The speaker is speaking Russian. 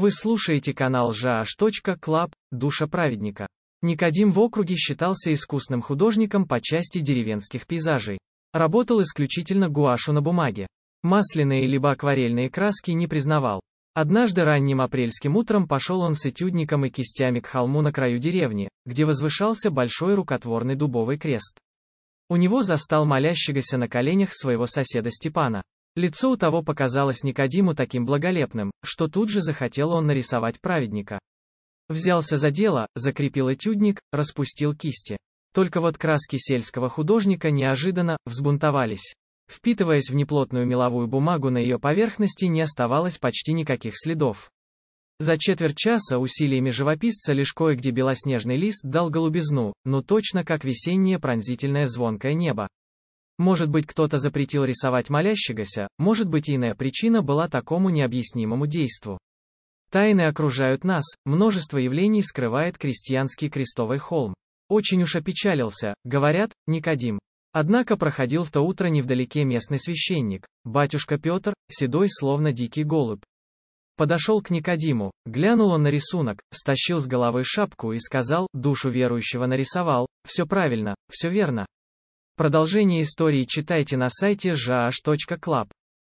Вы слушаете канал жааш.клаб «Душа праведника». Никодим в округе считался искусным художником по части деревенских пейзажей. Работал исключительно гуашу на бумаге. Масляные либо акварельные краски не признавал. Однажды ранним апрельским утром пошел он с этюдником и кистями к холму на краю деревни, где возвышался большой рукотворный дубовый крест. У него застал молящегося на коленях своего соседа Степана. Лицо у того показалось Никодиму таким благолепным, что тут же захотел он нарисовать праведника. Взялся за дело, закрепил этюдник, распустил кисти. Только вот краски сельского художника неожиданно взбунтовались. Впитываясь в неплотную меловую бумагу на ее поверхности не оставалось почти никаких следов. За четверть часа усилиями живописца лишь кое-где белоснежный лист дал голубизну, но точно как весеннее пронзительное звонкое небо. Может быть кто-то запретил рисовать молящегося, может быть иная причина была такому необъяснимому действу. Тайны окружают нас, множество явлений скрывает крестьянский крестовый холм. Очень уж опечалился, говорят, Никодим. Однако проходил в то утро невдалеке местный священник, батюшка Петр, седой словно дикий голубь. Подошел к Никодиму, глянул он на рисунок, стащил с головы шапку и сказал, душу верующего нарисовал, все правильно, все верно. Продолжение истории читайте на сайте jaash.club.